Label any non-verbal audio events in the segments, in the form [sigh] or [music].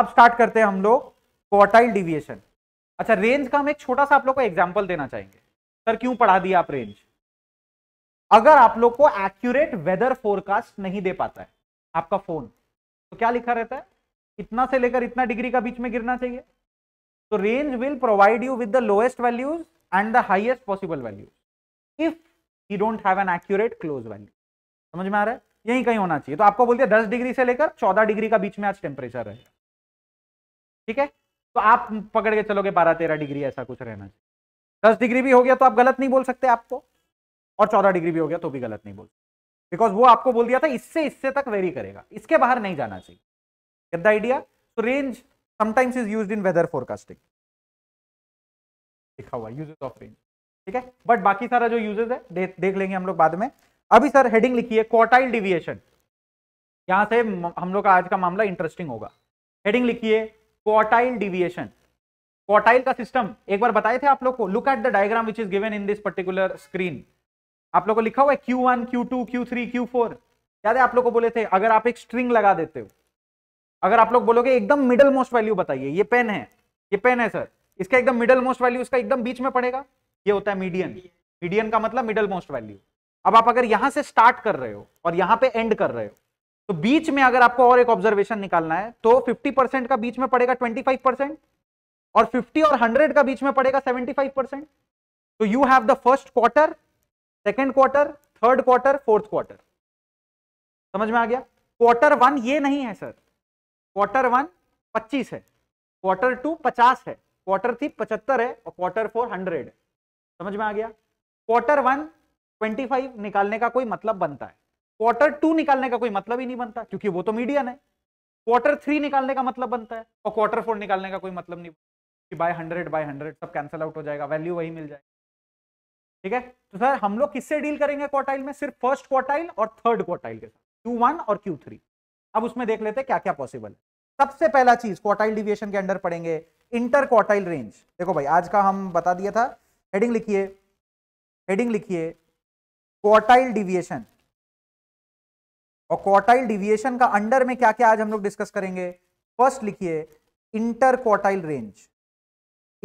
अब स्टार्ट करते हैं हम लोग क्वार्टाइल डिविएशन अच्छा रेंज का हम एक छोटा सा आप लोग को एग्जाम्पल देना चाहेंगे सर क्यों पढ़ा दिया आप रेंज अगर आप लोग को एक्यूरेट वेदर फोरकास्ट नहीं दे पाता है आपका फोन तो क्या लिखा रहता है इतना से लेकर इतना डिग्री का बीच में गिरना चाहिए तो range will provide you with the lowest values and the highest possible values if you don't have an accurate close value समझ में आ रहा है यही कहीं होना चाहिए तो आपको बोलते हैं दस डिग्री से लेकर चौदह डिग्री का बीच में आज टेम्परेचर रहेगा ठीक है तो आप पकड़ के चलोगे बारह तेरह डिग्री ऐसा कुछ रहना चाहिए दस डिग्री भी हो गया तो आप गलत नहीं बोल सकते आपको और चौदह डिग्री भी हो गया तो भी गलत नहीं बोल बिकॉज वो आपको बोल दिया था इससे इससे तक वेरी करेगा इसके बाहर नहीं जाना चाहिए गेट द आइडिया तो range sometimes is use in weather forecasting लिखा हुआ यूजेज ऑफ रेंज ठीक है बट बाकी सारा जो यूजेज है दे, देख लेंगे हम लोग बाद में अभी सर हेडिंग लिखी है क्वार्टाइल डिविएशन यहां से हम लोग का आज का मामला इंटरेस्टिंग होगा हेडिंग लिखिए क्वार्टाइल डिविएशन क्वार्टाइल का सिस्टम एक बार बताए थे आप लोग को look at the diagram which is given in this particular screen आप लोग को लिखा हुआ है Q one Q two Q three Q four याद है आप लोग को बोले थे अगर आप एक स्ट्रिंग लगा देते हो अगर आप लोग बोलोगे एकदम मिडल मोस्ट वैल्यू बताइए ये पेन है ये पेन है सर इसका एकदम मिडल मोस्ट वैल्यू इसका एकदम बीच में पड़ेगा ये होता है मीडियन मीडियन का मतलब मिडल मोस्ट वैल्यू अब आप अगर यहां से स्टार्ट कर रहे हो और यहां पे एंड कर रहे हो तो बीच में अगर आपको और एक ऑब्जर्वेशन निकालना है तो 50 परसेंट का बीच में पड़ेगा 25 परसेंट और 50 और 100 का बीच में पड़ेगा 75 परसेंट तो you have the first quarter second quarter third quarter fourth quarter समझ में आ गया क्वार्टर वन ये नहीं है सर क्वार्टर वन पच्चीस है क्वार्टर टू पचास है क्वार्टर थ्री पचहत्तर है और क्वार्टर फोर हंड्रेड है समझ में आ गया क्वार्टर वन ट्वेंटी फाइव निकालने का कोई मतलब बनता है क्वार्टर टू निकालने का कोई मतलब ही नहीं बनता क्योंकि वो तो मीडियन है क्वार्टर थ्री निकालने का मतलब बनता है और क्वार्टर फोर निकालने का कोई मतलब नहीं कि बाय हंड्रेड बाय हंड्रेड सब कैंसिल आउट हो जाएगा वैल्यू वही मिल जाएगा ठीक है तो सर हम लोग किससे डील करेंगे क्वार्टाइल में सिर्फ फर्स्ट क्वार्टाइल और थर्ड क्वार्टाइल के साथ क्यू वन और क्यू थ्री अब उसमें देख लेते हैं क्या क्या पॉसिबल है सबसे पहला चीज क्वार्टाइल डिविएशन के अंडर पड़ेंगे इंटर क्वार्टाइल रेंज देखो भाई आज का हम बता दिया था हेडिंग लिखिए हेडिंग लिखिए क्वार्टाइल डिविएशन और क्वार्टाइल डिविएशन का अंडर में क्या क्या आज हम लोग डिस्कस करेंगे फर्स्ट लिखिए inter quartile range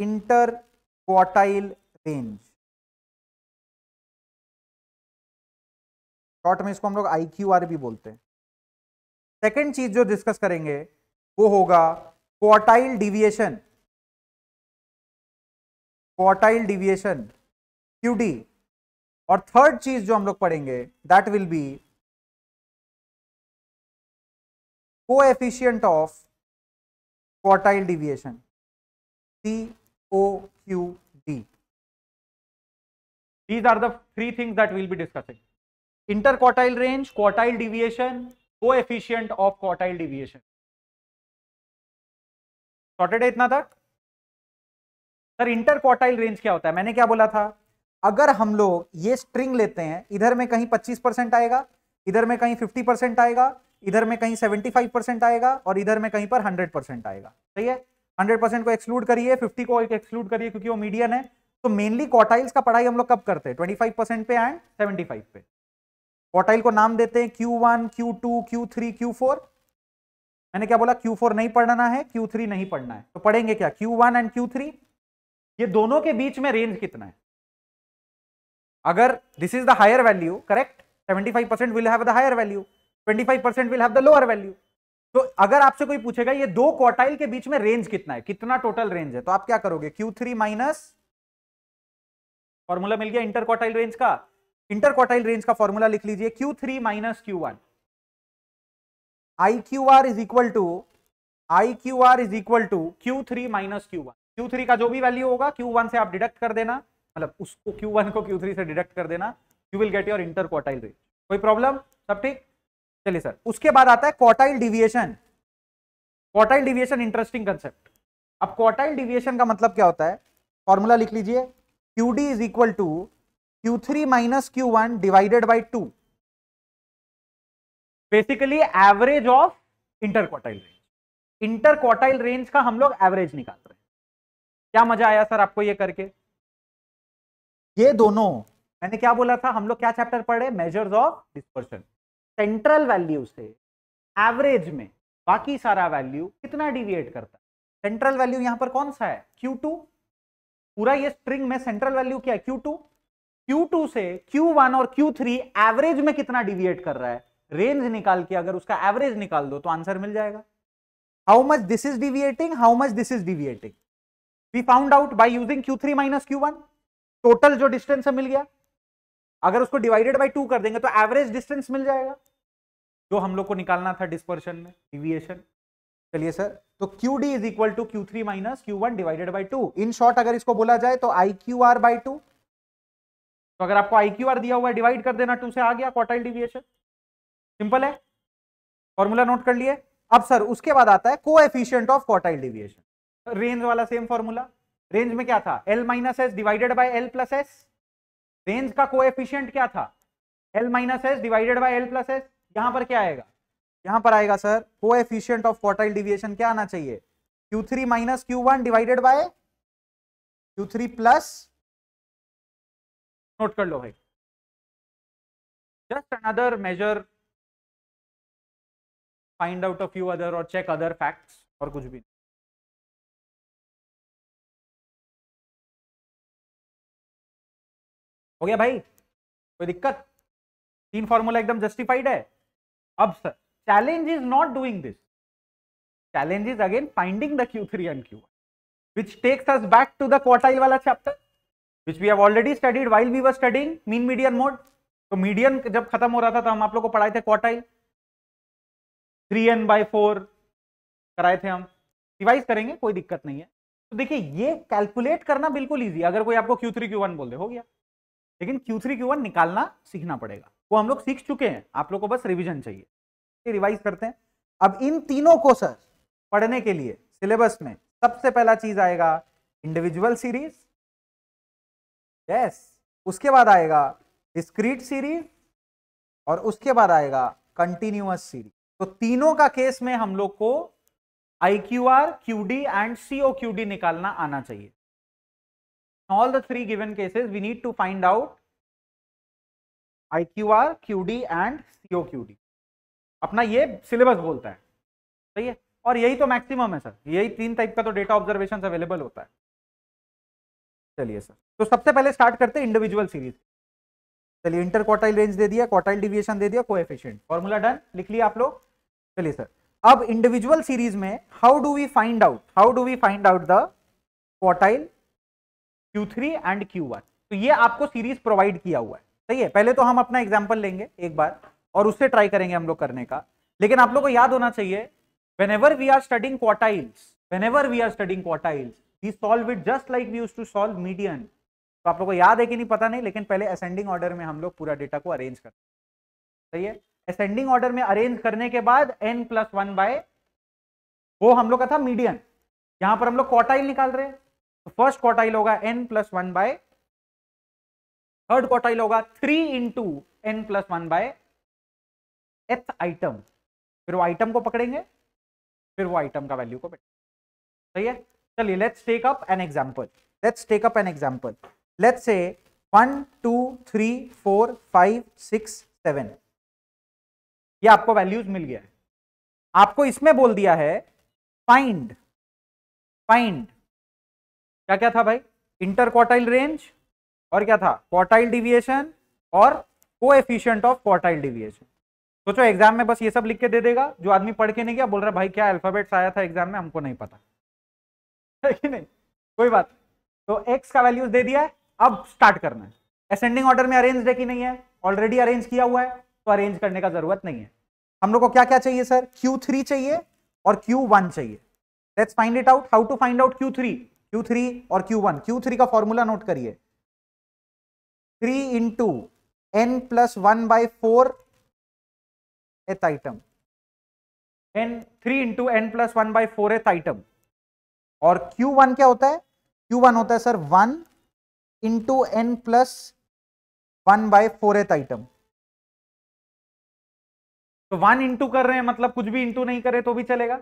inter quartile range short में इसको हम लोग आई क्यू आर भी बोलते हैं सेकेंड चीज जो डिस्कस करेंगे वो होगा quartile deviation quartile deviation QD और थर्ड चीज जो हम लोग पढ़ेंगे that will be coefficient of quartile deviation C O Q D these are the three things that will be discussing inter quartile range quartile deviation coefficient of quartile deviation sorted है इतना तक sir inter quartile range क्या होता है मैंने क्या बोला था अगर हम लोग ये स्ट्रिंग लेते हैं इधर में कहीं 25 परसेंट आएगा इधर में कहीं 50 परसेंट आएगा इधर में कहीं सेवेंटी फाइव परसेंट आएगा और इधर में कहीं पर हंड्रेड परसेंट आएगा सही है हंड्रेड परसेंट को एक्सक्लूड करिए फिफ्टी को एक एक्सक्लूड करिए क्योंकि वो मीडियन है तो मेनली क्वार्टाइल्स का पढ़ाई हम लोग कब करते हैं ट्वेंटी फाइव परसेंट पे एंड सेवेंटी फाइव पे क्वार्टाइल को नाम देते हैं Q Q one two Q three Q four मैंने क्या बोला क्यू फोर नहीं पढ़ना है क्यू थ्री नहीं पढ़ना है तो पढ़ेंगे क्या Q one and Q three ये दोनों के बीच में रेंज कितना है अगर this is the higher value correct seventy five percent will have the higher value 25 will have the lower value. तो अगर आपसे कोई पूछेगा ये दो क्वार्टाइल के बीच में रेंज कितना है कितना टोटल रेंज है तो आप क्या करोगे क्यू थ्री माइनस फॉर्मूला मिल गया इंटर क्वार्टाइल रेंज का इंटर क्वार्टाइल रेंज का फॉर्मूला लिख लीजिए Q three minus Q one I Q R is equal to I Q R is equal to Q three minus Q one Q three का जो भी value होगा Q one से आप deduct कर देना मतलब उसको क्यू वन को क्यू थ्री से डिडक्ट कर देना you will get your inter quartile range कोई प्रॉब्लम सब ठीक चलिए सर उसके बाद आता है quartile deviation quartile deviation interesting concept अब क्वार्टाइल डिविएशन का मतलब क्या होता है फॉर्मूला लिख लीजिए Q D is equal to Q three minus Q one divided by two basically average of inter quartile range inter quartile range का हम लोग एवरेज निकाल रहे हैं क्या मजा आया सर आपको ये करके ये दोनों मैंने क्या बोला था हम लोग क्या चैप्टर पढ़े measures of dispersion central value से एवरेज में बाकी सारा वैल्यू कितना डिविएट करता है सेंट्रल वैल्यू यहां पर कौन सा है Q2 पूरा ये स्ट्रिंग में सेंट्रल वैल्यू क्या है Q2 Q2 से Q1 और Q3 एवरेज में कितना डिविएट कर रहा है रेंज निकाल के अगर उसका एवरेज निकाल दो तो आंसर मिल जाएगा how much this is deviating how much this is deviating we found out by using Q3 minus Q1 total जो डिस्टेंस है मिल गया अगर उसको डिवाइडेड बाई टू कर देंगे तो एवरेज डिस्टेंस मिल जाएगा जो हम लोग को निकालना था डिस्पर्शन में डिविएशन चलिए सर तो Q D is equal to Q three minus Q one divided by two in short अगर इसको बोला जाए तो I Q R by two तो अगर आपको आई क्यू आर दिया हुआ है डिवाइड कर देना टू से आ गया क्वार्टाइल डिविएशन सिंपल है फॉर्मूला नोट कर लिए अब सर उसके बाद आता है coefficient of quartile deviation range वाला सेम फॉर्मूला रेंज में क्या था L minus S divided by L plus S range का कोएफिशिएंट क्या था L minus S divided by L plus S यहां पर क्या आएगा यहां पर आएगा sir coefficient of quartile deviation क्या आना चाहिए Q three minus Q one divided by Q three plus note कर लो भाई just another measure find out of few other और चेक अदर फैक्ट्स और कुछ भी हो गया भाई कोई दिक्कत तीन फॉर्मूला एकदम जस्टिफाइड है अब sir challenge is not doing this challenge is again finding the Q three and Q which takes us back to the quartile वाला chapter which we have already studied while we were studying mean median mode तो median जब खत्म हो रहा था तो हम आप लोग को पढ़ाए थे quartile three N by four कराए थे हम रिवाइज करेंगे कोई दिक्कत नहीं है तो देखिए ये कैलकुलेट करना बिल्कुल ईजी अगर कोई आपको क्यू थ्री क्यू वन बोल दे हो गया लेकिन क्यू थ्री क्यू वन निकालना सीखना पड़ेगा वो हम लोग सीख चुके हैं आप लोग को बस रिविजन चाहिए रिवाइज करते हैं अब इन तीनों को सर पढ़ने के लिए सिलेबस में सबसे पहला चीज आएगा इंडिविजुअल सीरीज यस उसके बाद आएगा डिस्क्रीट सीरीज और उसके बाद आएगा कंटिन्यूअस सीरीज तो तीनों का केस में हम लोग को I Q R Q D and CO Q D निकालना आना चाहिए all the three given cases, we need to find out IQR, QD and COQD. अपना ये सिलेबस बोलता है सही है और यही तो मैक्सिमम है सर यही तीन टाइप का तो डेटा ऑब्जर्वेशन अवेलेबल होता है चलिए सर तो सबसे पहले स्टार्ट करते हैं इंडिविजुअल सीरीज चलिए इंटर क्वार्टाइल रेंज दे दिया क्वार्टाइल डिविएशन दे दिया कोएफिशिएंट फॉर्मूला डन लिख लिया आप लोग चलिए सर अब इंडिविजुअल सीरीज में how do we find out how do we find out the quartile three and Q one तो ये आपको सीरीज प्रोवाइड किया हुआ है सही है पहले तो हम अपना एग्जाम्पल लेंगे एक बार और उससे ट्राई करेंगे हम लोग करने का लेकिन आप लोग को याद होना चाहिए whenever we are studying quartiles whenever we are studying quartiles we solve it just like we use to solve median तो आप लोग को याद है कि नहीं पता नहीं लेकिन पहले असेंडिंग ऑर्डर में हम लोग पूरा डेटा को अरेंज करते हैं सही है असेंडिंग ऑर्डर में अरेंज करने के बाद एन प्लस वन बाय वो हम लोग का था मीडियन यहां पर हम लोग क्वार्टाइल निकाल रहे हैं तो फर्स्ट क्वार्टाइल होगा N plus one by third quartile होगा three into N plus one by eighth item फिर वो आइटम को पकड़ेंगे फिर वो आइटम का वैल्यू को सही है चलिए let's take up an example let's take up an example let's say one two three four five six seven ये आपको वैल्यूज मिल गया है आपको इसमें बोल दिया है फाइंड फाइंड क्या क्या था भाई इंटरक्वार्टाइल रेंज और क्या था क्वार्टाइल डिविएशन और coefficient of quartile deviation सोचो एग्जाम में बस ये सब लिख के दे देगा जो आदमी पढ़ के नहीं गया बोल रहा भाई क्या अल्फाबेट्स आया था एग्जाम में हमको नहीं पता [laughs] है कि नहीं कोई बात तो एक्स का वैल्यूज दे दिया है अब स्टार्ट करना है असेंडिंग ऑर्डर में अरेंज है कि नहीं है ऑलरेडी अरेंज किया हुआ है तो अरेंज करने का जरूरत नहीं है हम लोग को क्या क्या चाहिए सर Q3 चाहिए और Q1 चाहिए let's find it out how to find out Q3 Q3 और Q1 Q3 का फॉर्मूला नोट करिए three into N plus one by four th item n three into N plus one by four th item और Q1 क्या होता है Q1 होता है sir one into N plus one by four th item तो one into कर रहे हैं मतलब कुछ भी इंटू नहीं करे तो भी चलेगा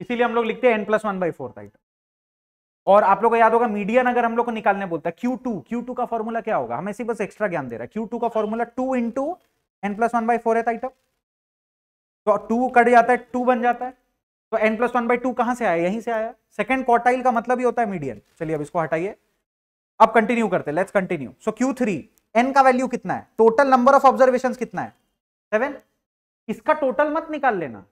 इसीलिए हम लोग लिखते हैं n plus one by four item और आप लोग को याद होगा मीडियन अगर हम लोग को निकालने बोलता है Q2 Q2 का फॉर्मूला क्या होगा हमें बस एक्स्ट्रा ज्ञान दे रहा है Q2 का formula two into N plus one by four है आइटम तो टू कट जाता है टू बन जाता है तो n plus one by two कहां से आया यहीं से आया सेकंड क्वार्टाइल का मतलब ही होता है मीडियन चलिए अब इसको हटाइए अब कंटिन्यू करते let's continue so Q three n का वैल्यू कितना है टोटल नंबर ऑफ ऑब्जर्वेशन कितना है सेवन इसका टोटल मत निकाल लेना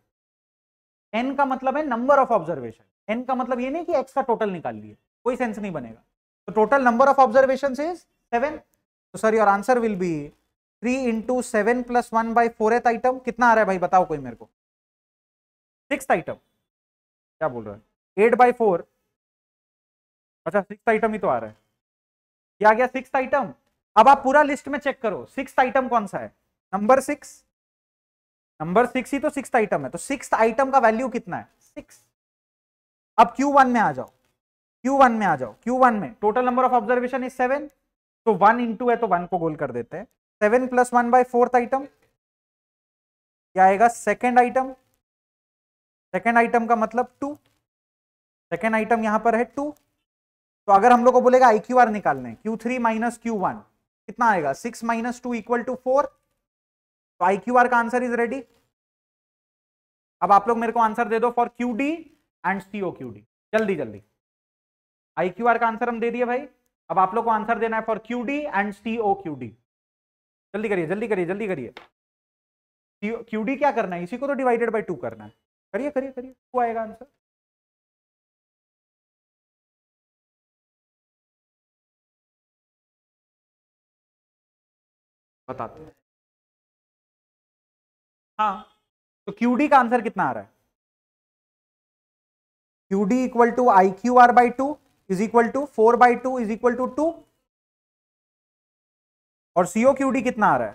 एन का मतलब है नंबर ऑफ ऑब्जर्वेशन एन का मतलब ये नहीं कि एक्स का टोटल निकाल लिए कोई सेंस नहीं बनेगा तो total number of observation is seven तो sir your answer will be three into seven plus one by fourth item कितना आ रहा है भाई बताओ कोई मेरे को सिक्स आइटम क्या बोल रहे हैं एट बाई फोर अच्छा सिक्स आइटम ही तो आ रहा है क्या गया सिक्स आइटम अब आप पूरा लिस्ट में चेक करो सिक्स आइटम कौन सा है नंबर सिक्स नंबर सिक्स ही तो सिक्स आइटम है तो सिक्स आइटम का वैल्यू कितना है सिक्स अब Q1 में आ जाओ Q1 में आ जाओ Q1 में total number of observation is seven तो वन इंटू है तो वन को गोल कर देते हैं seven plus one by fourth item क्या आएगा सेकेंड आइटम सेकेंड आइटम का मतलब टू सेकेंड आइटम यहां पर है टू तो अगर हम लोग को बोलेगा आई क्यू आर निकालने Q three minus Q one कितना आएगा six minus two equal to four तो आई क्यू आर का आंसर इज रेडी अब आप लोग मेरे को आंसर दे दो for Q D and D जल्दी जल्दी आई क्यू आर का आंसर हम दे दिए भाई अब आप लोग को आंसर देना है फॉर क्यूडी एंड डी जल्दी करिए जल्दी करिए जल्दी करिए क्यूडी क्या करना है इसी को तो डिवाइडेड बाई टू करना है करिए करिए करिए टू आएगा आंसर बताते हैं हाँ तो क्यूडी का आंसर कितना आ रहा है Q D equal to I Q R by two is equal to four by two is equal to two और सीओ क्यू डी कितना आ रहा है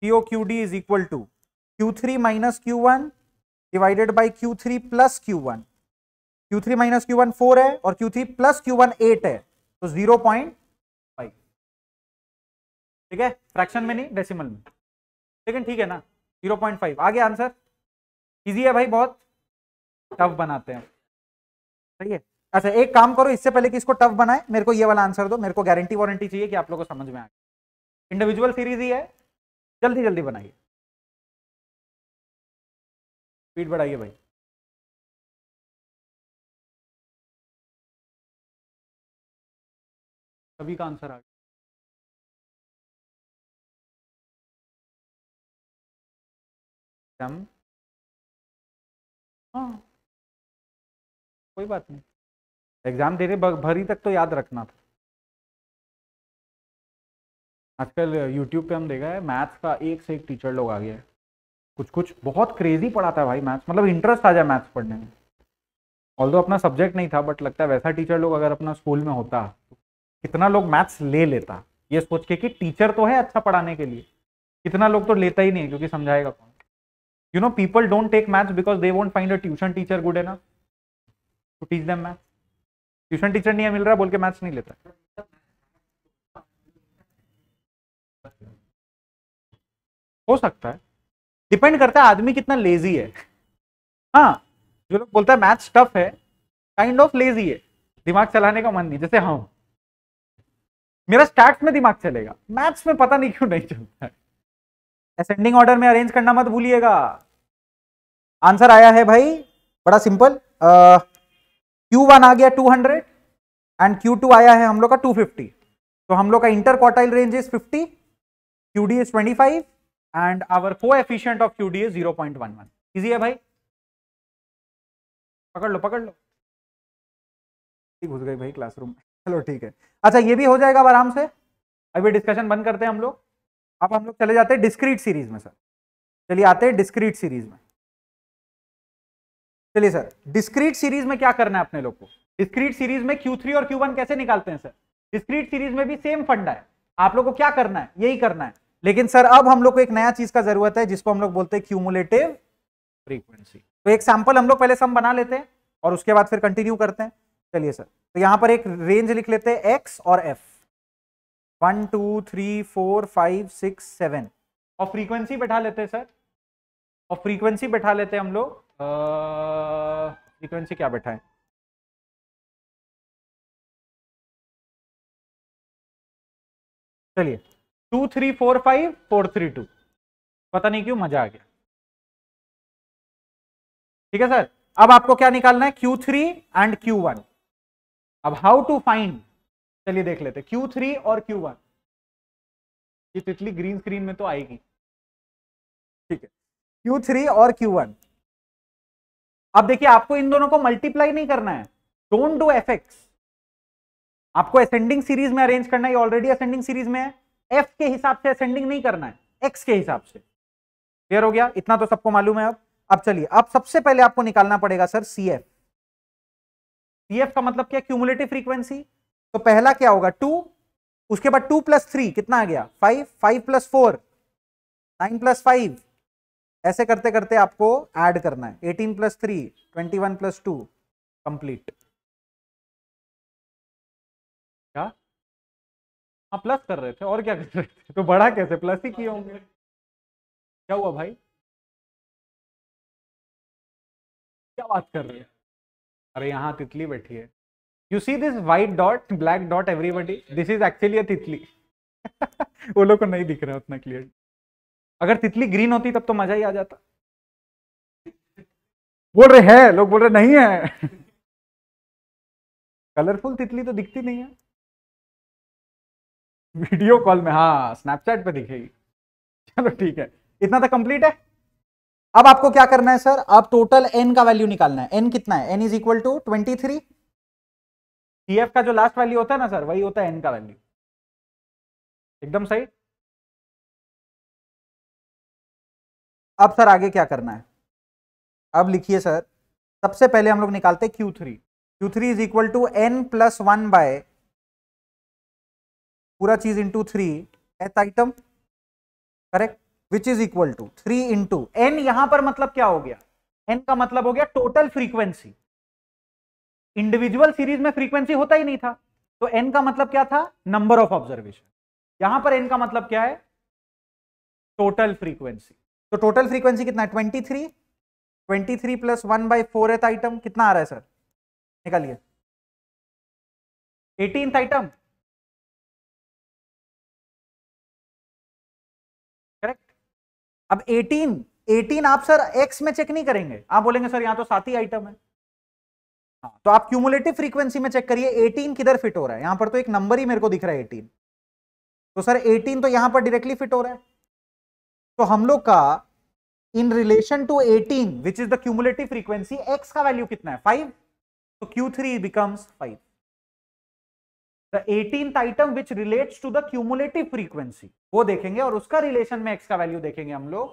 CO Q D is equal to Q three minus Q one divided by Q three plus Q one Q three minus Q one four है और Q three plus Q one eight है तो zero point five ठीक है fraction में नहीं decimal में लेकिन ठीक है ना जीरो पॉइंट फाइव आ गया आंसर इजी है भाई बहुत टफ बनाते हैं सही है अच्छा एक काम करो इससे पहले कि इसको टफ बनाए मेरे को ये वाला आंसर दो मेरे को गारंटी वारंटी चाहिए कि आप लोगों को समझ में आ इंडिविजुअल सीरीज ही है जल्दी जल्दी बनाइए स्पीड बढ़ाइए भाई सभी का आंसर आ गया हाँ कोई बात नहीं एग्ज़ाम देने भरी तक तो याद रखना था आजकल यूट्यूब पे हम देखा है मैथ्स का एक से एक टीचर लोग आ गया है कुछ कुछ बहुत क्रेजी पढ़ाता है भाई मैथ्स मतलब इंटरेस्ट आ जाए मैथ्स पढ़ने में ऑल अपना सब्जेक्ट नहीं था बट लगता है वैसा टीचर लोग अगर अपना स्कूल में होता तो कितना लोग मैथ्स ले लेता ये सोच के कि टीचर तो है अच्छा पढ़ाने के लिए कितना लोग तो लेता ही नहीं क्योंकि समझाएगा कौन you know people don't take maths because they won't find a tuition teacher good ना to teach them maths tuition teacher नहीं मिल रहा बोल के मैथ्स नहीं लेता हो सकता है डिपेंड करता है आदमी कितना लेजी है हाँ जो लोग बोलता है मैथ्स टफ है काइंड ऑफ लेजी है दिमाग चलाने का मन नहीं जैसे हम हाँ। मेरा स्टैट्स में दिमाग चलेगा मैथ्स में पता नहीं क्यों नहीं चलता है असेंडिंग ऑर्डर में अरेंज करना मत भूलिएगा आंसर आया है भाई बड़ा सिंपल आ, Q1 आ गया 200 एंड टू आया है हम लोग का 250 तो हम लोग का inter quartile range is 50 D is 25 and our coefficient of Q D is one easy है भाई पकड़ लो पकड़ लो घुस गई भाई क्लासरूम में चलो ठीक है अच्छा ये भी हो जाएगा अब आराम से अभी डिस्कशन बंद करते हैं हम लोग अब हम लोग चले जाते हैं डिस्क्रीट सीरीज में सर चलिए आते हैं डिस्क्रीट सीरीज में चलिए सर डिस्क्रीट सीरीज में क्या करना है अपने लोग को डिस्क्रीट सीरीज में क्यू थ्री और क्यू वन कैसे निकालते हैं सर डिस्क्रीट सीरीज में भी सेम फंडा है आप लोग को क्या करना है यही करना है लेकिन सर अब हम लोग को एक नया चीज का जरूरत है जिसको हम लोग बोलते हैं क्यूमुलेटिव फ्रीक्वेंसी तो एक सैंपल हम लोग पहले सम बना लेते हैं और उसके बाद फिर कंटिन्यू करते हैं चलिए सर तो यहां पर एक रेंज लिख लेते हैं एक्स और f one two three four five six seven और फ्रीक्वेंसी बैठा लेते हैं सर और फ्रीक्वेंसी बैठा लेते हैं हम लोग फ्रीक्वेंसी क्या बैठा है चलिए two three four five four three two पता नहीं क्यों मजा आ गया ठीक है सर अब आपको क्या निकालना है Q three and Q one अब हाउ टू फाइंड चलिए देख लेते क्यू थ्री और क्यू वन ये तितली ग्रीन स्क्रीन में तो आएगी ठीक है क्यू थ्री और क्यू वन अब देखिए आपको इन दोनों को मल्टीप्लाई नहीं करना है डोंट डू एफ आपको असेंडिंग सीरीज में अरेंज करना है ऑलरेडी असेंडिंग सीरीज में है एफ के हिसाब से असेंडिंग नहीं करना है एक्स के हिसाब से क्लियर हो गया इतना तो सबको मालूम है अब अब चलिए अब सबसे पहले आपको निकालना पड़ेगा sir C F C F का मतलब क्या क्यूमुलेटिव फ्रीक्वेंसी तो पहला क्या होगा टू उसके बाद टू प्लस थ्री कितना आ गया five five plus four nine plus five ऐसे करते करते आपको ऐड करना है eighteen plus three twenty one plus two complete क्या हाँ प्लस कर रहे थे और क्या कर रहे थे तो बड़ा कैसे प्लस ही किए होंगे क्या हुआ भाई क्या बात कर रहे हैं अरे यहाँ तितली बैठी है you see this white dot black dot everybody this is actually a तितली [laughs] वो लोग को नहीं दिख रहा उतना क्लियर अगर तितली ग्रीन होती तब तो मजा ही आ जाता बोल रहे हैं लोग बोल रहे नहीं है कलरफुल तितली तो दिखती नहीं है वीडियो कॉल में हाँ स्नैपचैट पे दिखेगी चलो ठीक है इतना तो कंप्लीट है अब आपको क्या करना है सर आप टोटल एन का वैल्यू निकालना है एन कितना है n is equal to twenty three T F का जो लास्ट वैल्यू होता है ना सर वही होता है एन का वैल्यू एकदम सही अब सर आगे क्या करना है अब लिखिए सर सबसे पहले हम लोग निकालते हैं Q three Q three is equal to n plus one by पूरा चीज into three th item correct which is equal to three into n यहां पर मतलब क्या हो गया एन का मतलब हो गया टोटल फ्रीक्वेंसी इंडिविजुअल सीरीज में फ्रीक्वेंसी होता ही नहीं था तो एन का मतलब क्या था नंबर ऑफ ऑब्जर्वेशन यहां पर एन का मतलब क्या है टोटल फ्रीक्वेंसी तो टोटल फ्रीक्वेंसी कितना है twenty three twenty three plus one by four th item कितना आ रहा है सर निकालिए एटीन आइटम करेक्ट अब एटीन एटीन आप सर एक्स में चेक नहीं करेंगे आप बोलेंगे सर यहां तो सात ही आइटम है हाँ, तो आप क्यूमुलेटिव फ्रीक्वेंसी में चेक करिए 18 किधर फिट हो रहा है यहां पर तो एक नंबर ही मेरे को दिख रहा है 18 तो सर 18 तो यहां पर डायरेक्टली फिट हो रहा है तो हम लोग का in relation to 18 which is the cumulative frequency x का वैल्यू कितना है फाइव तो three becomes five the eighteen item which relates to the cumulative frequency वो देखेंगे और उसका रिलेशन में एक्स का वैल्यू देखेंगे हम लोग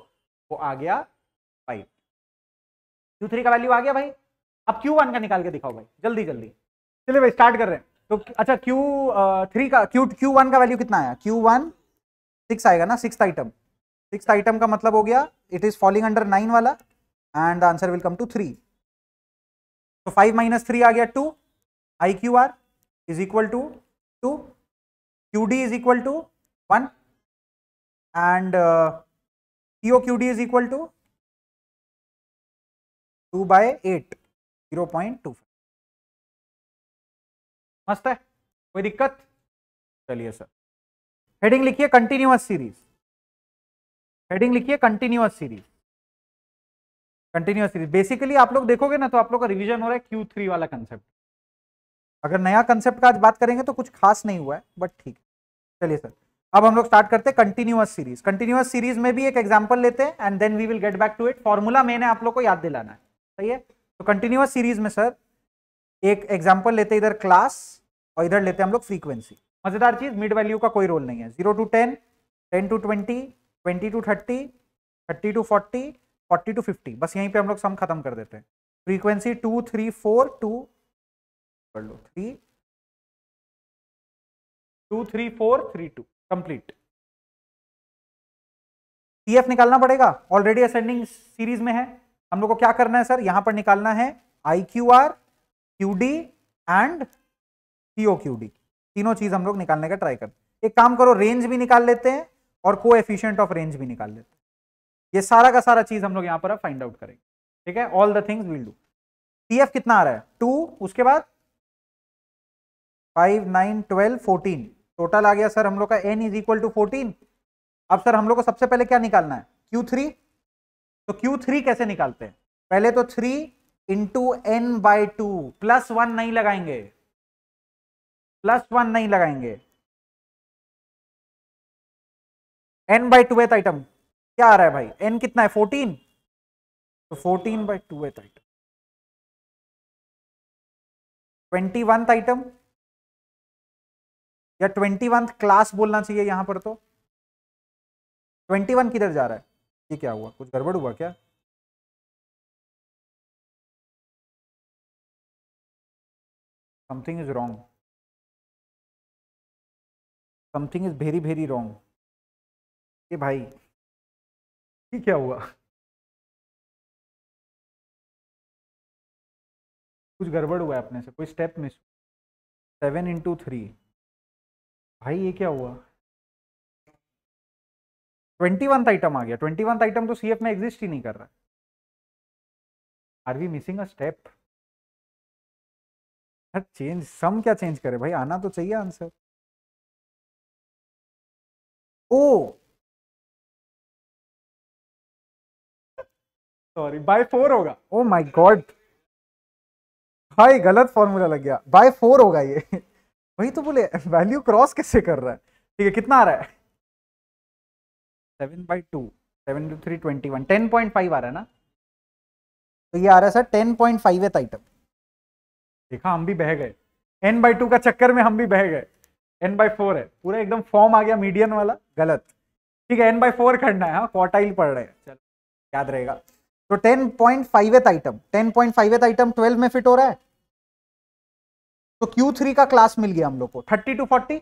वो आ गया फाइव क्यू थ्री का वैल्यू आ गया भाई अब क्यू वन का निकाल के दिखाओ भाई जल्दी जल्दी चलिए भाई स्टार्ट कर रहे हैं तो अच्छा क्यू थ्री का क्यू वन का वैल्यू कितना आया क्यू वन सिक्स आएगा ना सिक्स आइटम सिक्स आइटम का मतलब हो गया it is falling under nine वाला and the answer will come to three तो फाइव माइनस थ्री आ गया two I Q R is equal to two Q D is equal to one and co Q D is equal to two by eight zero point two five मस्त है कोई दिक्कत चलिए sir heading लिखिए continuous series heading लिखिए continuous series continuous series basically आप लोग देखोगे ना तो आप लोग का रिविजन हो रहा है क्यू थ्री वाला कंसेप्ट अगर नया कंसेप्ट का आज बात करेंगे तो कुछ खास नहीं हुआ है बट ठीक है चलिए सर अब हम लोग स्टार्ट करते हैं कंटिन्यूअस सीरीज कंटिन्यूअस सीरीज में भी एक एग्जाम्पल लेते हैं and then we will get back to it formula मैंने आप लोग को याद दिलाना है सही है तो कंटिन्यूअस सीरीज में सर एक एग्जाम्पल लेते इधर क्लास और इधर लेते हैं हम लोग फ्रीक्वेंसी मजेदार चीज मिड वैल्यू का कोई रोल नहीं है zero to ten ten to twenty twenty to thirty thirty to forty forty to fifty बस यहीं पे हम लोग सम खत्म कर देते हैं frequency two three four two कर लो three two three four three two complete T F निकालना पड़ेगा ऑलरेडी असेंडिंग सीरीज में है हम लोग को क्या करना है सर यहां पर निकालना है I Q R Q D and CO Q D तीनों चीज हम लोग निकालने का ट्राई करते एक काम करो रेंज भी निकाल लेते हैं और को एफिशियंट ऑफ रेंज भी निकाल लेते हैं ये सारा का सारा चीज़ हम लोग यहाँ पर फाइंड आउट करेंगे ठीक है all the things will do T F कितना आ रहा है टू उसके बाद five nine twelve fourteen total आ गया सर हम लोग का n is equal to fourteen अब सर हम लोग को सबसे पहले क्या निकालना है क्यू थ्री तो क्यू थ्री कैसे निकालते हैं पहले तो three into n by two plus one नहीं लगाएंगे प्लस वन नहीं लगाएंगे एन बाई एथ आइटम क्या आ रहा है भाई एन कितना है फोर्टीन तो fourteen by th item twenty oneth item या ट्वेंटी वंथ क्लास बोलना चाहिए यहां पर तो ट्वेंटी वन किधर जा रहा है ये क्या हुआ कुछ गड़बड़ हुआ क्या something is wrong something is very very wrong कि भाई ये क्या हुआ कुछ गड़बड़ हुआ है अपने से कोई step miss seven into three भाई ये क्या हुआ ट्वेंटी वन आइटम आ गया ट्वेंटी वन आइटम तो सीएफ में एग्जिस्ट ही नहीं कर रहा are we missing a step change some क्या चेंज करे भाई आना तो चाहिए answer oh sorry by four होगा ओ माई गॉड भाई गलत फॉर्मूला लग गया बाय फोर होगा ये वही तो बोले वैल्यू क्रॉस कैसे कर रहा है ठीक है कितना आ रहा है seven by two seven two three twenty one ten point five आ रहा है ना तो ये आ रहा है सर टेन पॉइंट फाइव है आइटम देखा हम भी बह गए एन बाई टू का चक्कर में हम भी बह गए एन बाई फोर है पूरा एकदम फॉर्म आ गया मीडियन वाला गलत ठीक है एन बाई फोर करना है हाँ क्वार्टाइल पढ़ रहे हैं चलो याद रहेगा तो ten point five th item ten point five item twelve में फिट हो रहा है तो क्यू थ्री का क्लास मिल गया हम लोग को thirty to forty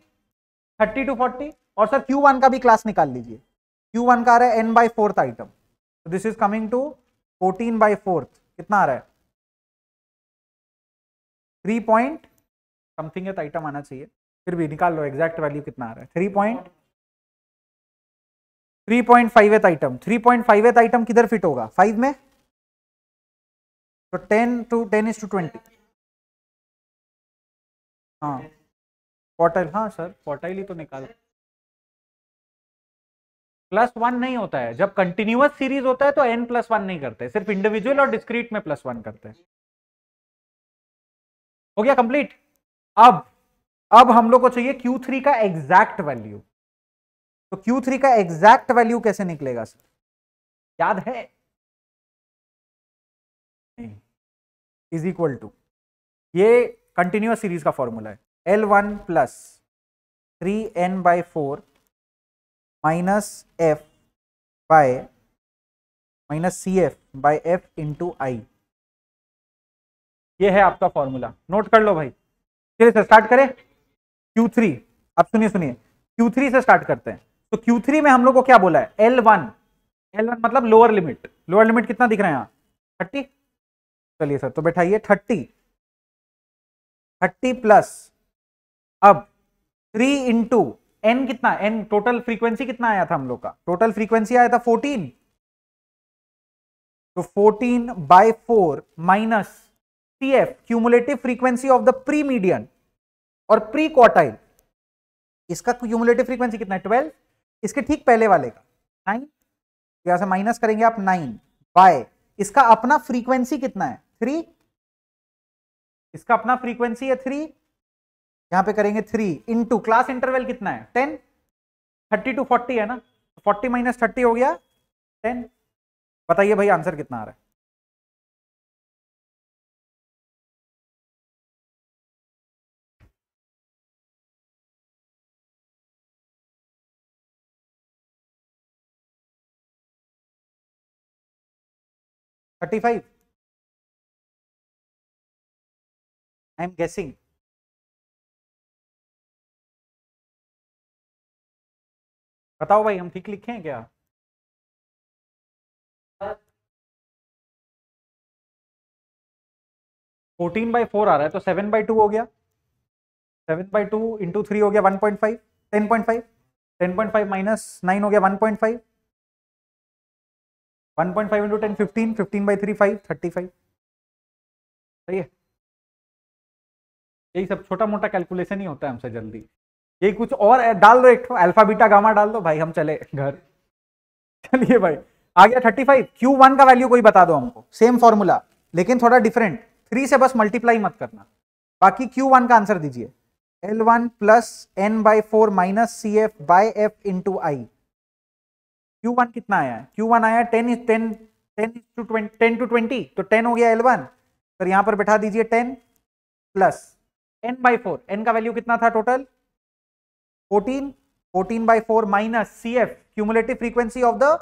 thirty to forty और सर क्यू वन का भी क्लास निकाल लीजिए क्यू वन का आ रहा है एन बाई फोर्थ आइटम तो this is coming to fourteen by fourth कितना आ रहा है three point something th item आना चाहिए फिर भी निकाल लो एग्जैक्ट वैल्यू कितना आ रहा है three point three point five th item three point five th item किधर फिट होगा फाइव में तो ten to ten is to twenty हाँ पोर्टाइल हाँ सर पोर्टाइल ही तो निकाल प्लस वन नहीं होता है जब कंटिन्यूस सीरीज होता है तो एन प्लस वन नहीं करते सिर्फ इंडिविजुअल और डिस्क्रीट में प्लस वन करते हैं हो गया कंप्लीट अब अब हम लोग को चाहिए Q3 का एग्जैक्ट वैल्यू तो Q3 का एग्जैक्ट वैल्यू कैसे निकलेगा सर याद है इज इक्वल टू ये कंटिन्यूस सीरीज का फॉर्मूला है L one plus three N by four minus F by minus C F by F into I ये है आपका फॉर्मूला नोट कर लो भाई चलिए सर स्टार्ट करें Q3 आप सुनिए सुनिए Q3 से स्टार्ट करते हैं तो Q3 में हम लोग को क्या बोला है L1 L1 मतलब लोअर लिमिट लोअर लिमिट कितना दिख रहा है यहाँ थर्टी चलिए सर तो बैठाइए थर्टी थर्टी प्लस अब थ्री इंटू एन कितना एन टोटल फ्रीक्वेंसी कितना आया था हम लोग का टोटल फ्रीक्वेंसी आया था फोर्टीन तो fourteen by four minus C F cumulative frequency of the pre median और प्री क्वार्टाइल इसका क्यूमुलेटिव फ्रीक्वेंसी कितना है ट्वेल्व इसके ठीक पहले वाले का नाइन यहां से माइनस करेंगे आप नाइन बाय इसका अपना फ्रीक्वेंसी कितना है थ्री इसका अपना फ्रीक्वेंसी है थ्री यहां पे करेंगे थ्री इंटू क्लास इंटरवल कितना है टेन थर्टी टू फोर्टी है ना फोर्टी माइनस थर्टी हो गया टेन बताइए भाई आंसर कितना आ रहा है thirty five I am guessing बताओ भाई हम ठीक लिखे हैं क्या फोर्टीन बाई फोर आ रहा है तो सेवन बाई टू हो गया seven by two into three हो गया one point five ten point five ten point five minus nine हो गया one point five one point five into ten fifteen fifteen by three five thirty five सही है यही सब छोटा मोटा कैलकुलेशन ही होता है हमसे जल्दी यही कुछ और डाल दो एक अल्फा बीटा गामा डाल दो भाई हम चले घर चलिए भाई आ गया थर्टी फाइव क्यू वन का वैल्यू कोई बता दो हमको सेम फॉर्मूला लेकिन थोड़ा डिफरेंट थ्री से बस मल्टीप्लाई मत करना बाकी क्यू वन का आंसर दीजिए L one plus N by four minus C F by F into I Q1 कितना आया क्यू वन आया ten is ten ten to twenty ten two तो 10 हो गया L1 वन सर पर बैठा दीजिए ten plus N by four N का वैल्यू कितना था total 14 14 by four minus C F cumulative frequency of the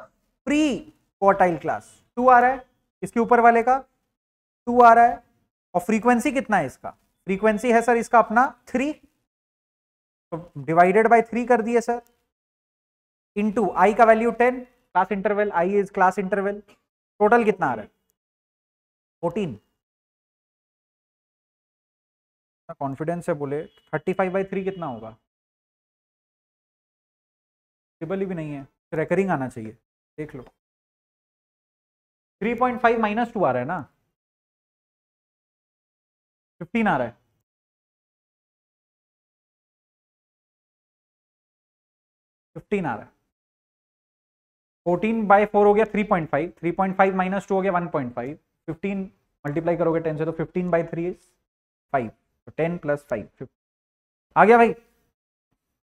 pre quartile class two आ रहा है इसके ऊपर वाले का टू आ रहा है और फ्रीक्वेंसी कितना है इसका फ्रीक्वेंसी है सर इसका अपना थ्री डिवाइडेड बाई थ्री कर दिए सर इंटू आई का value ten class interval I is class interval total कितना आ रहा है फोर्टीन कॉन्फिडेंस है बोले थर्टी फाइव बाई थ्री कितना होगा टेबल ही भी नहीं है रेकरिंग आना चाहिए देख लो three point five minus two आ रहा है ना फिफ्टीन आ रहा है फिफ्टीन आ रहा है फोर्टीन बाई फोर हो गया three point five three point five minus two हो गया one point five fifteen multiply करोगे टेन से तो फिफ्टीन बाई थ्री फाइव तो टेन प्लस फाइव आ गया भाई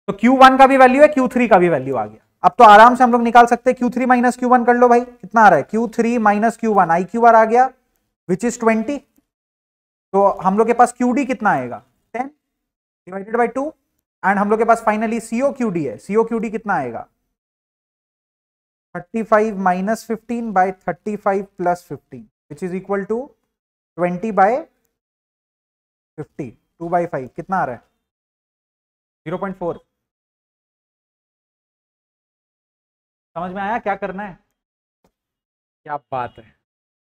तो क्यू वन का भी वैल्यू है थ्री का भी वैल्यू आ गया अब तो आराम से हम लोग निकाल सकते हैं थ्री माइनस क्यू कर लो भाई कितना आ रहा है Q three minus Q one I Q R आ गया विच इज ट्वेंटी तो हम लोग के पास क्यू डी कितना आएगा ten divided by two and हम लोग के पास फाइनली क्यू डी है सीओ क्यू डी कितना आएगा 35 minus 15 by 35 plus 15 which is equal to 20 by 50 2 by 5 कितना आ रहा है 0.4 समझ में आया क्या करना है क्या बात है